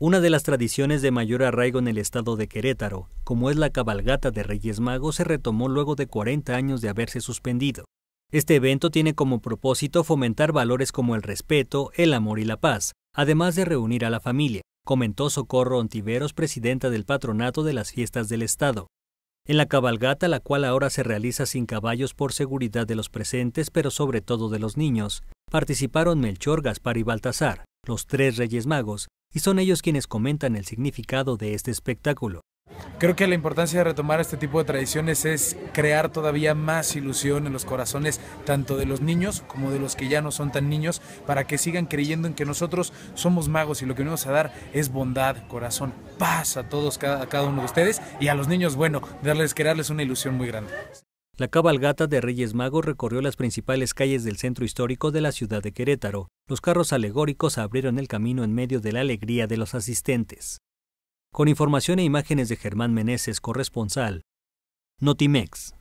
Una de las tradiciones de mayor arraigo en el estado de Querétaro, como es la cabalgata de Reyes Magos, se retomó luego de 40 años de haberse suspendido. Este evento tiene como propósito fomentar valores como el respeto, el amor y la paz, además de reunir a la familia, comentó Socorro Ontiveros, presidenta del patronato de las fiestas del Estado. En la cabalgata, la cual ahora se realiza sin caballos por seguridad de los presentes, pero sobre todo de los niños, participaron Melchor, Gaspar y Baltasar, los tres Reyes Magos, y son ellos quienes comentan el significado de este espectáculo. Creo que la importancia de retomar este tipo de tradiciones es crear todavía más ilusión en los corazones tanto de los niños como de los que ya no son tan niños para que sigan creyendo en que nosotros somos magos y lo que vamos a dar es bondad, corazón, paz a todos, a cada uno de ustedes y a los niños, bueno, darles, crearles una ilusión muy grande. La cabalgata de Reyes Magos recorrió las principales calles del centro histórico de la ciudad de Querétaro. Los carros alegóricos abrieron el camino en medio de la alegría de los asistentes. Con información e imágenes de Germán Meneses, corresponsal, Notimex.